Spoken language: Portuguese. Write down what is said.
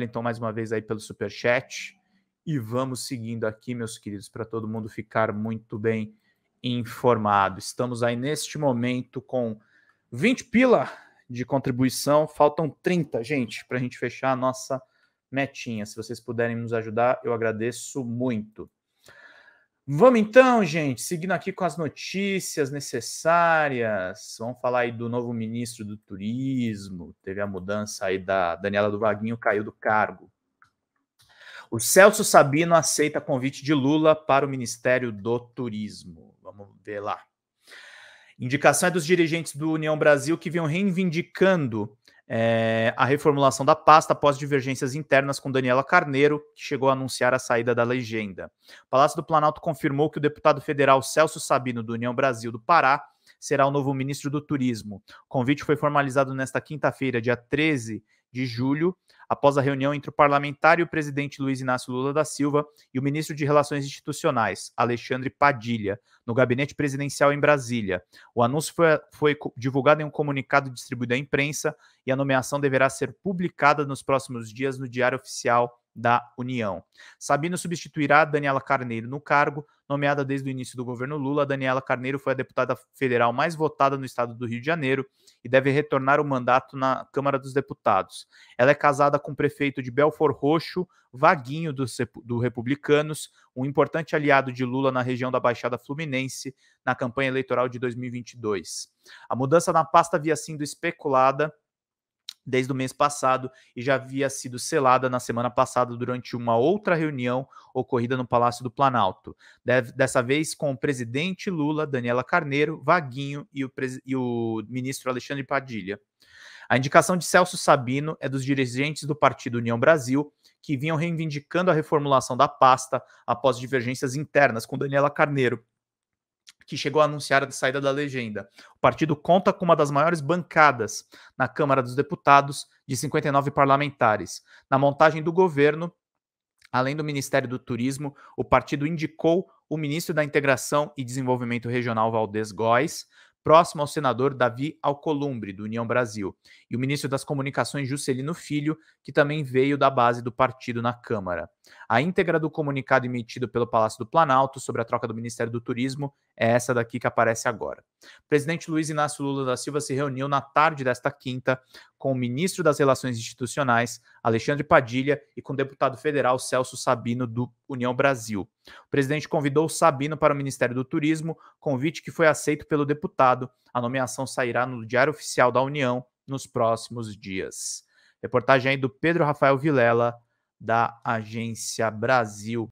Wellington mais uma vez aí pelo super chat e vamos seguindo aqui, meus queridos, para todo mundo ficar muito bem informado. Estamos aí neste momento com 20 pila de contribuição, faltam 30, gente, para a gente fechar a nossa metinha. Se vocês puderem nos ajudar, eu agradeço muito. Vamos então, gente, seguindo aqui com as notícias necessárias. Vamos falar aí do novo ministro do Turismo. Teve a mudança aí da Daniela do Vaguinho, caiu do cargo. O Celso Sabino aceita convite de Lula para o Ministério do Turismo. Vamos ver lá. Indicação é dos dirigentes do União Brasil que vinham reivindicando é, a reformulação da pasta após divergências internas com Daniela Carneiro, que chegou a anunciar a saída da legenda. O Palácio do Planalto confirmou que o deputado federal Celso Sabino, do União Brasil do Pará, será o novo ministro do Turismo. O convite foi formalizado nesta quinta-feira, dia 13 de julho, após a reunião entre o parlamentar e o presidente Luiz Inácio Lula da Silva e o ministro de Relações Institucionais, Alexandre Padilha, no gabinete presidencial em Brasília. O anúncio foi, foi divulgado em um comunicado distribuído à imprensa e a nomeação deverá ser publicada nos próximos dias no Diário Oficial da União. Sabino substituirá Daniela Carneiro no cargo, nomeada desde o início do governo Lula. Daniela Carneiro foi a deputada federal mais votada no estado do Rio de Janeiro e deve retornar o mandato na Câmara dos Deputados. Ela é casada com o prefeito de Belfor Roxo, Vaguinho do, do Republicanos, um importante aliado de Lula na região da Baixada Fluminense na campanha eleitoral de 2022. A mudança na pasta havia sido especulada desde o mês passado e já havia sido selada na semana passada durante uma outra reunião ocorrida no Palácio do Planalto. Deve, dessa vez com o presidente Lula, Daniela Carneiro, Vaguinho e o, e o ministro Alexandre Padilha. A indicação de Celso Sabino é dos dirigentes do partido União Brasil, que vinham reivindicando a reformulação da pasta após divergências internas com Daniela Carneiro, que chegou a anunciar a saída da legenda. O partido conta com uma das maiores bancadas na Câmara dos Deputados, de 59 parlamentares. Na montagem do governo, além do Ministério do Turismo, o partido indicou o ministro da Integração e Desenvolvimento Regional, Valdez Góes, próximo ao senador Davi Alcolumbre, do União Brasil, e o ministro das Comunicações, Juscelino Filho, que também veio da base do partido na Câmara. A íntegra do comunicado emitido pelo Palácio do Planalto sobre a troca do Ministério do Turismo é essa daqui que aparece agora. O presidente Luiz Inácio Lula da Silva se reuniu na tarde desta quinta com o ministro das Relações Institucionais, Alexandre Padilha, e com o deputado federal Celso Sabino, do União Brasil. O presidente convidou Sabino para o Ministério do Turismo, convite que foi aceito pelo deputado. A nomeação sairá no Diário Oficial da União nos próximos dias. Reportagem aí do Pedro Rafael Vilela da Agência Brasil